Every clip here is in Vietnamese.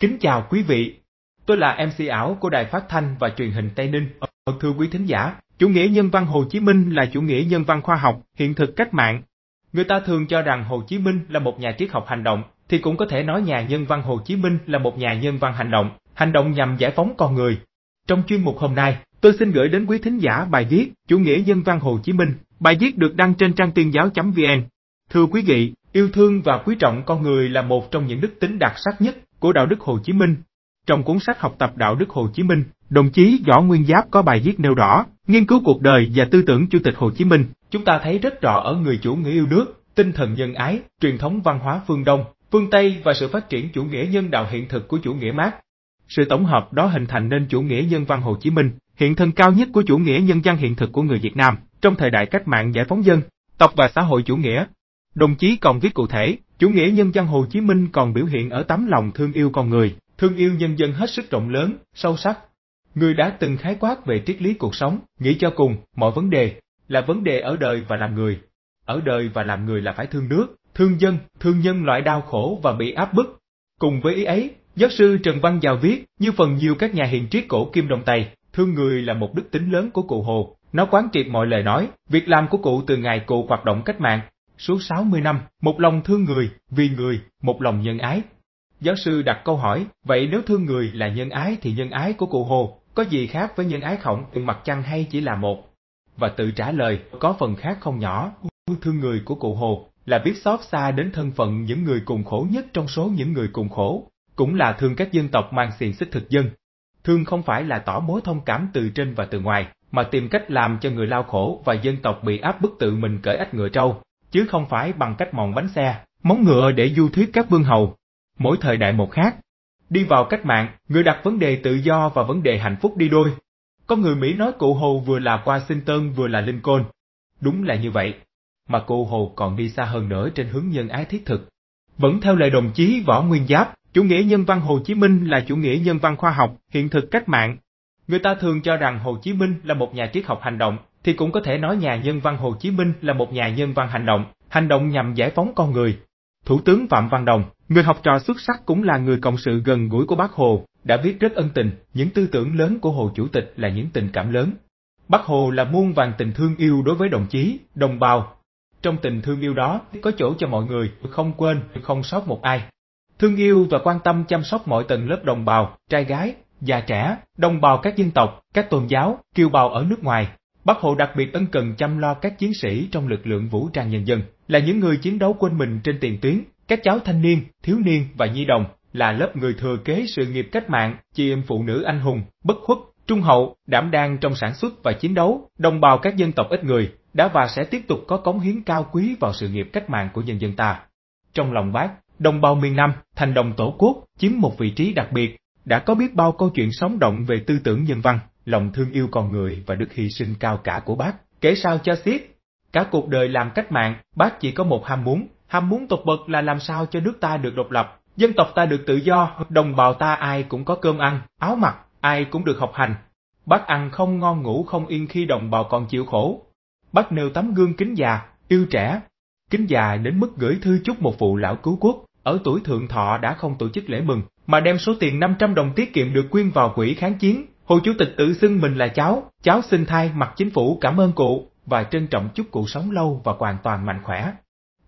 Kính chào quý vị, tôi là MC ảo của Đài Phát Thanh và Truyền hình Tây Ninh. Ờ, thưa quý thính giả, chủ nghĩa nhân văn Hồ Chí Minh là chủ nghĩa nhân văn khoa học, hiện thực cách mạng. Người ta thường cho rằng Hồ Chí Minh là một nhà triết học hành động, thì cũng có thể nói nhà nhân văn Hồ Chí Minh là một nhà nhân văn hành động, hành động nhằm giải phóng con người. Trong chuyên mục hôm nay, tôi xin gửi đến quý thính giả bài viết Chủ nghĩa nhân văn Hồ Chí Minh, bài viết được đăng trên trang Tiên giáo.vn. Thưa quý vị, yêu thương và quý trọng con người là một trong những đức tính đặc sắc nhất của đạo đức Hồ Chí Minh. Trong cuốn sách học tập đạo đức Hồ Chí Minh, đồng chí Võ Nguyên Giáp có bài viết nêu rõ, nghiên cứu cuộc đời và tư tưởng Chủ tịch Hồ Chí Minh, chúng ta thấy rất rõ ở người chủ nghĩa yêu nước, tinh thần nhân ái, truyền thống văn hóa phương Đông, phương Tây và sự phát triển chủ nghĩa nhân đạo hiện thực của chủ nghĩa Mác. Sự tổng hợp đó hình thành nên chủ nghĩa nhân văn Hồ Chí Minh, hiện thân cao nhất của chủ nghĩa nhân dân hiện thực của người Việt Nam trong thời đại cách mạng giải phóng dân, tộc và xã hội chủ nghĩa. Đồng chí còn viết cụ thể, Chủ nghĩa nhân dân Hồ Chí Minh còn biểu hiện ở tấm lòng thương yêu con người, thương yêu nhân dân hết sức rộng lớn, sâu sắc. Người đã từng khái quát về triết lý cuộc sống, nghĩ cho cùng, mọi vấn đề là vấn đề ở đời và làm người. Ở đời và làm người là phải thương nước, thương dân, thương nhân loại đau khổ và bị áp bức. Cùng với ý ấy, giáo sư Trần Văn Giao viết, như phần nhiều các nhà hiền triết cổ Kim Đồng Tây, thương người là một đức tính lớn của cụ Hồ. Nó quán triệt mọi lời nói, việc làm của cụ từ ngày cụ hoạt động cách mạng Suốt 60 năm, một lòng thương người, vì người, một lòng nhân ái. Giáo sư đặt câu hỏi, vậy nếu thương người là nhân ái thì nhân ái của cụ Hồ có gì khác với nhân ái khổng từng mặt trăng hay chỉ là một? Và tự trả lời có phần khác không nhỏ, thương người của cụ Hồ là biết xót xa đến thân phận những người cùng khổ nhất trong số những người cùng khổ, cũng là thương các dân tộc mang xiềng xích thực dân. Thương không phải là tỏ mối thông cảm từ trên và từ ngoài, mà tìm cách làm cho người lao khổ và dân tộc bị áp bức tự mình cởi ách ngựa trâu, chứ không phải bằng cách mòn bánh xe, móng ngựa để du thuyết các vương hầu. Mỗi thời đại một khác. Đi vào cách mạng, người đặt vấn đề tự do và vấn đề hạnh phúc đi đôi. Có người Mỹ nói cụ Hồ vừa là Washington vừa là Lincoln. Đúng là như vậy. Mà cụ Hồ còn đi xa hơn nữa trên hướng nhân ái thiết thực. Vẫn theo lời đồng chí Võ Nguyên Giáp, chủ nghĩa nhân văn Hồ Chí Minh là chủ nghĩa nhân văn khoa học, hiện thực cách mạng. Người ta thường cho rằng Hồ Chí Minh là một nhà triết học hành động, thì cũng có thể nói nhà nhân văn Hồ Chí Minh là một nhà nhân văn hành động. Hành động nhằm giải phóng con người. Thủ tướng Phạm Văn Đồng, người học trò xuất sắc cũng là người cộng sự gần gũi của Bác Hồ, đã viết rất ân tình, những tư tưởng lớn của Hồ Chủ tịch là những tình cảm lớn. Bác Hồ là muôn vàng tình thương yêu đối với đồng chí, đồng bào. Trong tình thương yêu đó, có chỗ cho mọi người, không quên, không sót một ai. Thương yêu và quan tâm chăm sóc mọi tầng lớp đồng bào, trai gái, già trẻ, đồng bào các dân tộc, các tôn giáo, kiều bào ở nước ngoài. Bác Hồ đặc biệt ân cần chăm lo các chiến sĩ trong lực lượng vũ trang nhân dân là những người chiến đấu quên mình trên tiền tuyến, các cháu thanh niên, thiếu niên và nhi đồng là lớp người thừa kế sự nghiệp cách mạng, chị em phụ nữ anh hùng, bất khuất, trung hậu, đảm đang trong sản xuất và chiến đấu, đồng bào các dân tộc ít người, đã và sẽ tiếp tục có cống hiến cao quý vào sự nghiệp cách mạng của nhân dân ta. Trong lòng bác, đồng bào miền Nam, thành đồng tổ quốc, chiếm một vị trí đặc biệt, đã có biết bao câu chuyện sống động về tư tưởng nhân văn, lòng thương yêu con người và đức hy sinh cao cả của bác. Kể sao cho xiết, Cả cuộc đời làm cách mạng, bác chỉ có một ham muốn, ham muốn tột bậc là làm sao cho nước ta được độc lập, dân tộc ta được tự do, đồng bào ta ai cũng có cơm ăn, áo mặc, ai cũng được học hành. Bác ăn không ngon ngủ không yên khi đồng bào còn chịu khổ. Bác nêu tấm gương kính già, yêu trẻ. Kính già đến mức gửi thư chúc một vụ lão cứu quốc, ở tuổi thượng thọ đã không tổ chức lễ mừng, mà đem số tiền 500 đồng tiết kiệm được quyên vào quỹ kháng chiến. Hồ Chủ tịch tự xưng mình là cháu, cháu xin thay mặt chính phủ cảm ơn cụ và trân trọng chúc cụ sống lâu và hoàn toàn mạnh khỏe.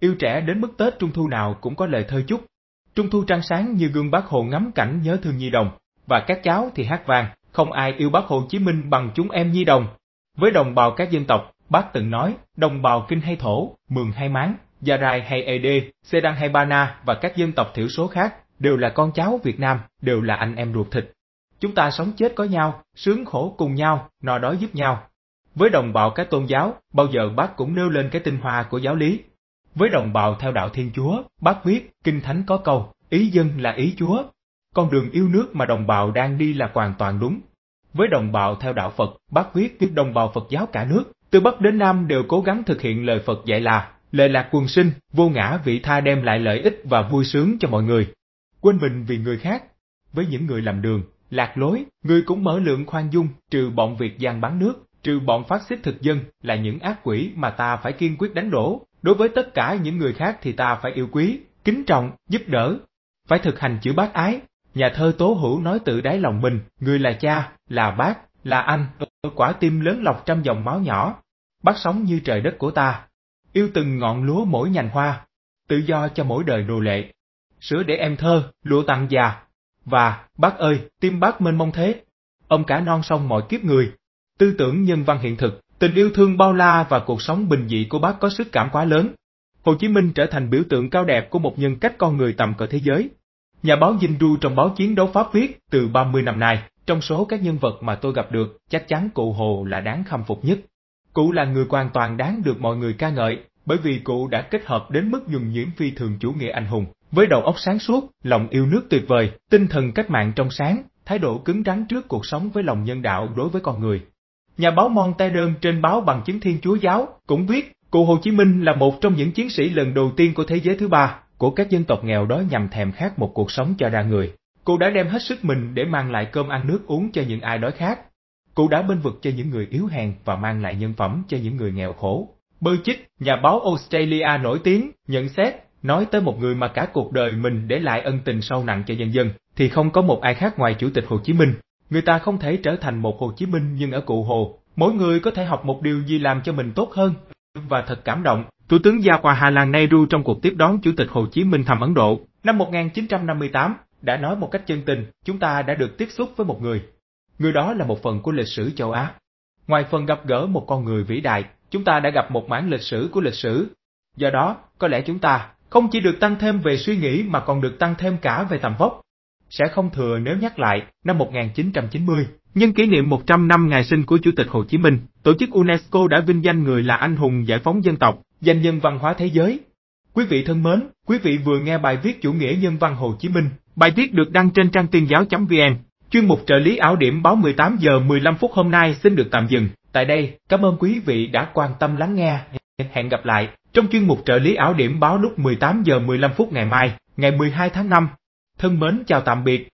Yêu trẻ đến mức Tết Trung Thu nào cũng có lời thơ chúc. Trung Thu trăng sáng như gương bác Hồ ngắm cảnh nhớ thương Nhi Đồng, và các cháu thì hát vang, không ai yêu bác Hồ Chí Minh bằng chúng em Nhi Đồng. Với đồng bào các dân tộc, bác từng nói, đồng bào kinh hay thổ, mường hay máng, gia rai hay ed, xê đăng hay ba na và các dân tộc thiểu số khác đều là con cháu Việt Nam, đều là anh em ruột thịt. Chúng ta sống chết có nhau, sướng khổ cùng nhau, no đói giúp nhau, với đồng bào các tôn giáo, bao giờ bác cũng nêu lên cái tinh hoa của giáo lý. Với đồng bào theo đạo Thiên Chúa, bác viết Kinh Thánh có câu, ý dân là ý Chúa. Con đường yêu nước mà đồng bào đang đi là hoàn toàn đúng. Với đồng bào theo đạo Phật, bác viết tiếp đồng bào Phật giáo cả nước, từ Bắc đến Nam đều cố gắng thực hiện lời Phật dạy là lệ lạc quần sinh, vô ngã vị tha đem lại lợi ích và vui sướng cho mọi người. Quên mình vì người khác. Với những người làm đường, lạc lối, người cũng mở lượng khoan dung trừ bọn việc gian bán nước. Trừ bọn phát xít thực dân là những ác quỷ mà ta phải kiên quyết đánh đổ, đối với tất cả những người khác thì ta phải yêu quý, kính trọng, giúp đỡ. Phải thực hành chữ bác ái, nhà thơ Tố Hữu nói tự đáy lòng mình, người là cha, là bác, là anh, quả tim lớn lọc trăm dòng máu nhỏ, bác sống như trời đất của ta, yêu từng ngọn lúa mỗi nhành hoa, tự do cho mỗi đời nô lệ. Sữa để em thơ, lụa tặng già. Và, bác ơi, tim bác mênh mông thế. Ông cả non sông mọi kiếp người, tư tưởng nhân văn hiện thực, tình yêu thương bao la và cuộc sống bình dị của bác có sức cảm quá lớn. Hồ Chí Minh trở thành biểu tượng cao đẹp của một nhân cách con người tầm cỡ thế giới. Nhà báo Dinh Du trong báo chiến đấu Pháp viết từ 30 năm nay, trong số các nhân vật mà tôi gặp được, chắc chắn cụ Hồ là đáng khâm phục nhất. Cụ là người hoàn toàn đáng được mọi người ca ngợi, bởi vì cụ đã kết hợp đến mức nhuần nhiễm phi thường chủ nghĩa anh hùng, với đầu óc sáng suốt, lòng yêu nước tuyệt vời, tinh thần cách mạng trong sáng, thái độ cứng rắn trước cuộc sống với lòng nhân đạo đối với con người nhà báo Montaigne trên báo bằng chứng Thiên Chúa Giáo cũng viết, cụ Hồ Chí Minh là một trong những chiến sĩ lần đầu tiên của thế giới thứ ba, của các dân tộc nghèo đói nhằm thèm khát một cuộc sống cho đa người. Cụ đã đem hết sức mình để mang lại cơm ăn nước uống cho những ai đói khát. Cụ đã bên vực cho những người yếu hèn và mang lại nhân phẩm cho những người nghèo khổ. Bơ chích, nhà báo Australia nổi tiếng, nhận xét, nói tới một người mà cả cuộc đời mình để lại ân tình sâu nặng cho nhân dân, thì không có một ai khác ngoài Chủ tịch Hồ Chí Minh. Người ta không thể trở thành một Hồ Chí Minh nhưng ở Cụ Hồ, mỗi người có thể học một điều gì làm cho mình tốt hơn. Và thật cảm động, Thủ tướng Gia Hòa Hà Lan Nehru trong cuộc tiếp đón Chủ tịch Hồ Chí Minh thăm Ấn Độ năm 1958 đã nói một cách chân tình, chúng ta đã được tiếp xúc với một người. Người đó là một phần của lịch sử châu Á. Ngoài phần gặp gỡ một con người vĩ đại, chúng ta đã gặp một mảng lịch sử của lịch sử. Do đó, có lẽ chúng ta không chỉ được tăng thêm về suy nghĩ mà còn được tăng thêm cả về tầm vóc sẽ không thừa nếu nhắc lại năm 1990. Nhân kỷ niệm 100 năm ngày sinh của Chủ tịch Hồ Chí Minh, tổ chức UNESCO đã vinh danh người là anh hùng giải phóng dân tộc, danh nhân văn hóa thế giới. Quý vị thân mến, quý vị vừa nghe bài viết chủ nghĩa nhân văn Hồ Chí Minh. Bài viết được đăng trên trang tuyên giáo.vn. Chuyên mục trợ lý áo điểm báo 18 giờ 15 phút hôm nay xin được tạm dừng. Tại đây, cảm ơn quý vị đã quan tâm lắng nghe. Hẹn gặp lại trong chuyên mục trợ lý áo điểm báo lúc 18 giờ 15 phút ngày mai, ngày 12 tháng 5. Thân mến chào tạm biệt